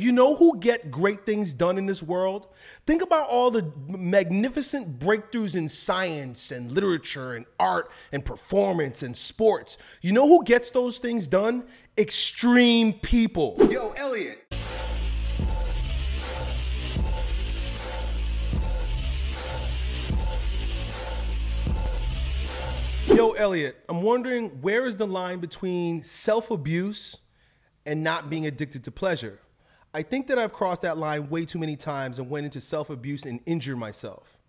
You know who get great things done in this world? Think about all the magnificent breakthroughs in science and literature and art and performance and sports. You know who gets those things done? Extreme people. Yo, Elliot. Yo, Elliot, I'm wondering where is the line between self-abuse and not being addicted to pleasure? I think that I've crossed that line way too many times and went into self abuse and injured myself.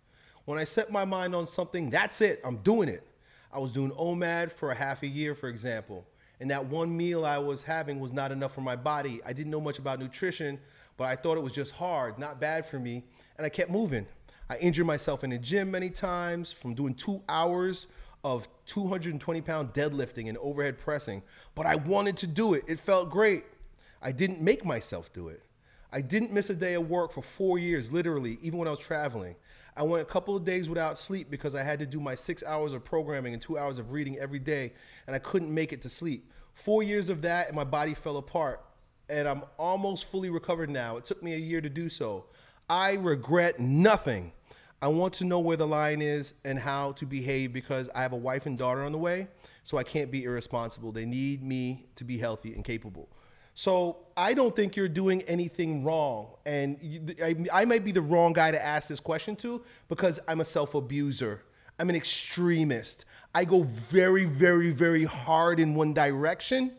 When I set my mind on something, that's it, I'm doing it. I was doing OMAD for a half a year, for example, and that one meal I was having was not enough for my body. I didn't know much about nutrition, but I thought it was just hard, not bad for me, and I kept moving. I injured myself in the gym many times from doing two hours of 220 pound deadlifting and overhead pressing, but I wanted to do it. It felt great. I didn't make myself do it. I didn't miss a day of work for four years, literally, even when I was traveling. I went a couple of days without sleep because I had to do my six hours of programming and two hours of reading every day, and I couldn't make it to sleep. Four years of that, and my body fell apart, and I'm almost fully recovered now. It took me a year to do so. I regret nothing. I want to know where the line is and how to behave because I have a wife and daughter on the way, so I can't be irresponsible. They need me to be healthy and capable. So I don't think you're doing anything wrong. And you, I, I might be the wrong guy to ask this question to because I'm a self abuser. I'm an extremist. I go very, very, very hard in one direction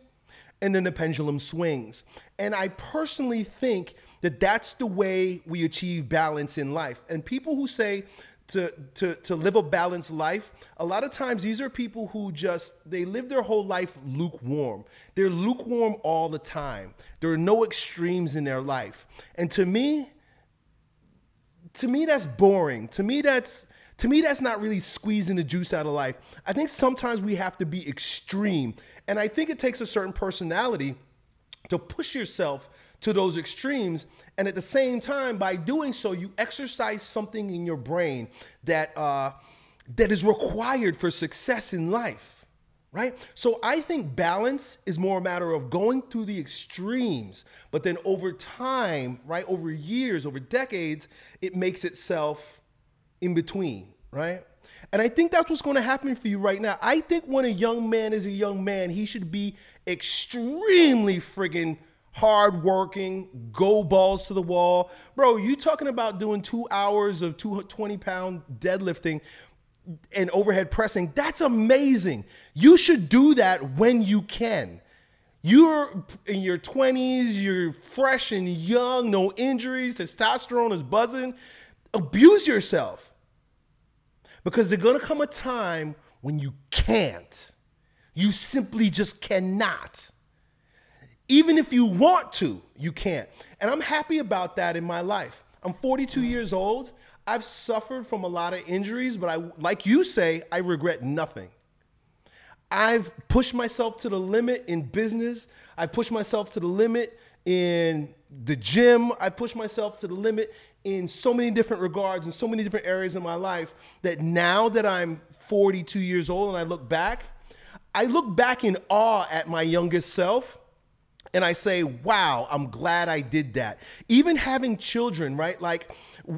and then the pendulum swings. And I personally think that that's the way we achieve balance in life. And people who say to, to, to live a balanced life. A lot of times these are people who just, they live their whole life lukewarm. They're lukewarm all the time. There are no extremes in their life. And to me, to me, that's boring. To me, that's, to me, that's not really squeezing the juice out of life. I think sometimes we have to be extreme. And I think it takes a certain personality to push yourself to those extremes. And at the same time, by doing so, you exercise something in your brain that uh, that is required for success in life, right? So I think balance is more a matter of going through the extremes, but then over time, right, over years, over decades, it makes itself in between, right? And I think that's what's going to happen for you right now. I think when a young man is a young man, he should be extremely friggin' hardworking, go balls to the wall. Bro, you talking about doing two hours of 220 pound deadlifting and overhead pressing. That's amazing. You should do that when you can. You're in your 20s, you're fresh and young, no injuries, testosterone is buzzing. Abuse yourself because there's gonna come a time when you can't. You simply just cannot. Even if you want to, you can't. And I'm happy about that in my life. I'm 42 years old. I've suffered from a lot of injuries, but I, like you say, I regret nothing. I've pushed myself to the limit in business. I've pushed myself to the limit in the gym. I pushed myself to the limit in so many different regards, in so many different areas in my life that now that I'm 42 years old and I look back, I look back in awe at my youngest self and I say, wow, I'm glad I did that. Even having children, right? Like,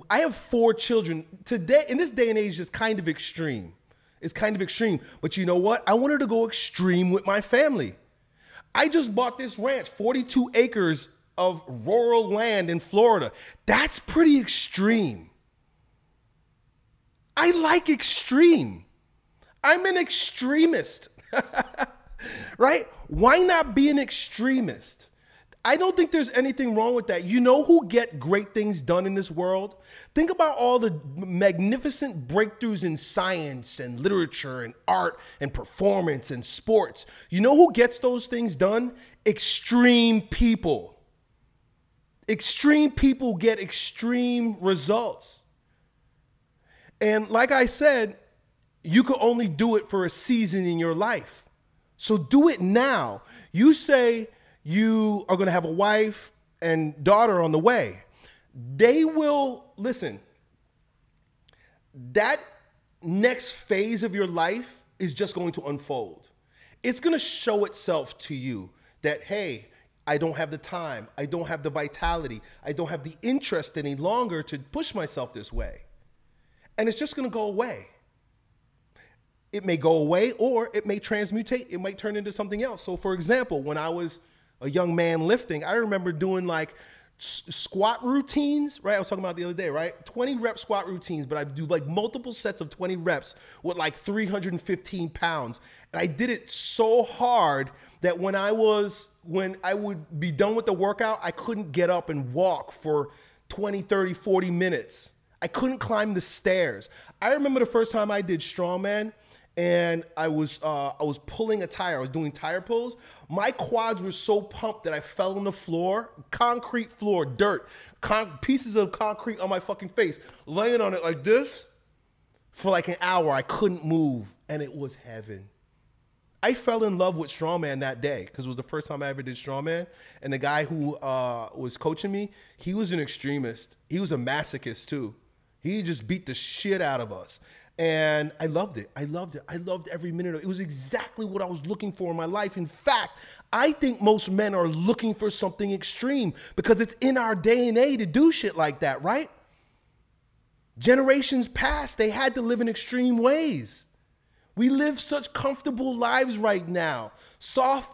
I have four children. Today, in this day and age, it's kind of extreme. It's kind of extreme. But you know what? I wanted to go extreme with my family. I just bought this ranch, 42 acres of rural land in Florida. That's pretty extreme. I like extreme. I'm an extremist. right? Why not be an extremist? I don't think there's anything wrong with that. You know who get great things done in this world? Think about all the magnificent breakthroughs in science and literature and art and performance and sports. You know who gets those things done? Extreme people. Extreme people get extreme results. And like I said, you can only do it for a season in your life. So do it now. You say you are going to have a wife and daughter on the way. They will, listen, that next phase of your life is just going to unfold. It's going to show itself to you that, hey, I don't have the time. I don't have the vitality. I don't have the interest any longer to push myself this way. And it's just going to go away it may go away or it may transmutate. It might turn into something else. So, for example, when I was a young man lifting, I remember doing like squat routines, right? I was talking about the other day, right? 20 rep squat routines, but I do like multiple sets of 20 reps with like 315 pounds. And I did it so hard that when I was, when I would be done with the workout, I couldn't get up and walk for 20, 30, 40 minutes. I couldn't climb the stairs. I remember the first time I did strongman, and I was uh, I was pulling a tire. I was doing tire pulls. My quads were so pumped that I fell on the floor, concrete floor, dirt, con- pieces of concrete on my fucking face, laying on it like this for like an hour. I couldn't move, and it was heaven. I fell in love with strongman that day because it was the first time I ever did strongman. And the guy who uh, was coaching me, he was an extremist. He was a masochist too. He just beat the shit out of us. And I loved it. I loved it. I loved every minute of it. It was exactly what I was looking for in my life. In fact, I think most men are looking for something extreme because it's in our DNA to do shit like that, right? Generations past, they had to live in extreme ways. We live such comfortable lives right now. Soft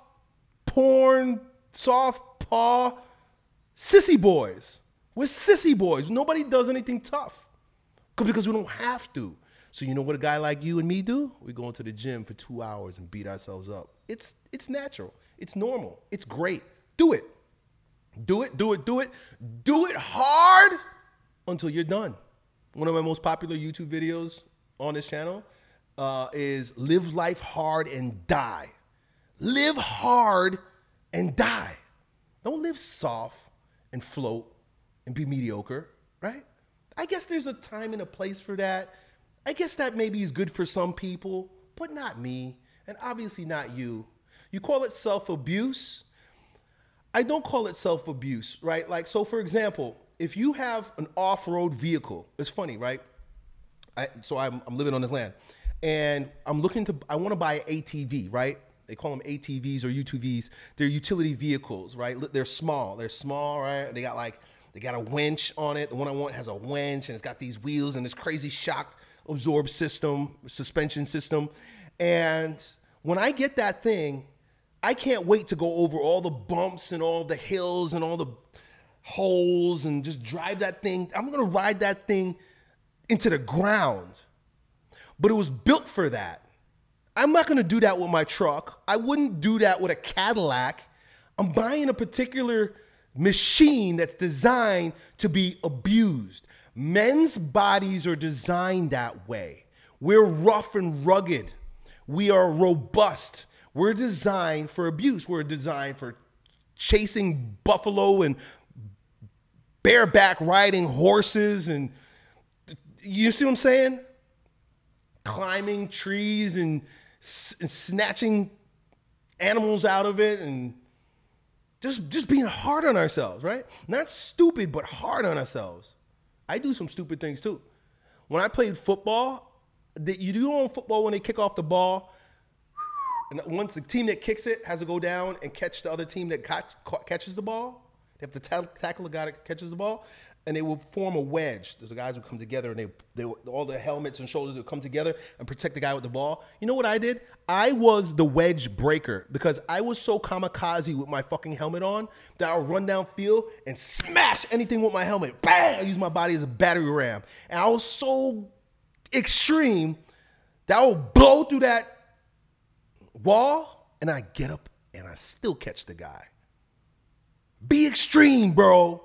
porn, soft paw, sissy boys. We're sissy boys. Nobody does anything tough because we don't have to. So you know what a guy like you and me do? We go into the gym for two hours and beat ourselves up. It's it's natural. It's normal. It's great. Do it. Do it, do it, do it. Do it hard until you're done. One of my most popular YouTube videos on this channel uh, is live life hard and die. Live hard and die. Don't live soft and float and be mediocre, right? I guess there's a time and a place for that. I guess that maybe is good for some people, but not me, and obviously not you. You call it self abuse. I don't call it self abuse, right? Like, so for example, if you have an off road vehicle, it's funny, right? I, so I'm, I'm living on this land and I'm looking to, I wanna buy an ATV, right? They call them ATVs or UTVs. They're utility vehicles, right? They're small. They're small, right? They got like, they got a winch on it. The one I want has a winch and it's got these wheels and this crazy shock absorb system, suspension system. And when I get that thing, I can't wait to go over all the bumps and all the hills and all the holes and just drive that thing. I'm gonna ride that thing into the ground. But it was built for that. I'm not gonna do that with my truck. I wouldn't do that with a Cadillac. I'm buying a particular machine that's designed to be abused. Men's bodies are designed that way. We're rough and rugged. We are robust. We're designed for abuse. We're designed for chasing buffalo and bareback riding horses and you see what I'm saying? Climbing trees and, and snatching animals out of it and just just being hard on ourselves, right? Not stupid, but hard on ourselves. I do some stupid things too. When I played football, that you do on football when they kick off the ball, and once the team that kicks it has to go down and catch the other team that catch, catches the ball. They have to tackle the guy that catches the ball and they will form a wedge. Those the guys would come together and they, they all the helmets and shoulders will come together and protect the guy with the ball. You know what I did? I was the wedge breaker because I was so kamikaze with my fucking helmet on that I'll run down field and smash anything with my helmet. Bang! I use my body as a battery ram. And I was so extreme that I would blow through that wall and I get up and I still catch the guy. Be extreme, bro.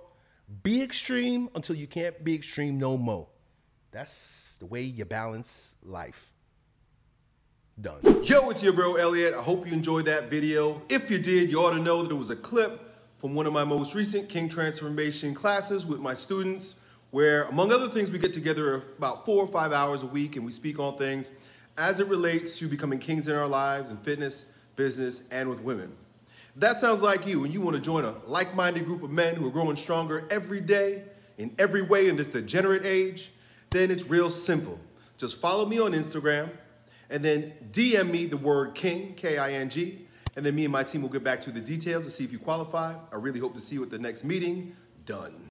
Be extreme until you can't be extreme no more. That's the way you balance life. Done. Yo, it's your bro Elliot. I hope you enjoyed that video. If you did, you ought to know that it was a clip from one of my most recent King Transformation classes with my students, where among other things, we get together about four or five hours a week and we speak on things as it relates to becoming kings in our lives and fitness, business, and with women. That sounds like you, and you want to join a like minded group of men who are growing stronger every day, in every way, in this degenerate age, then it's real simple. Just follow me on Instagram and then DM me the word King, K I N G, and then me and my team will get back to the details to see if you qualify. I really hope to see you at the next meeting. Done.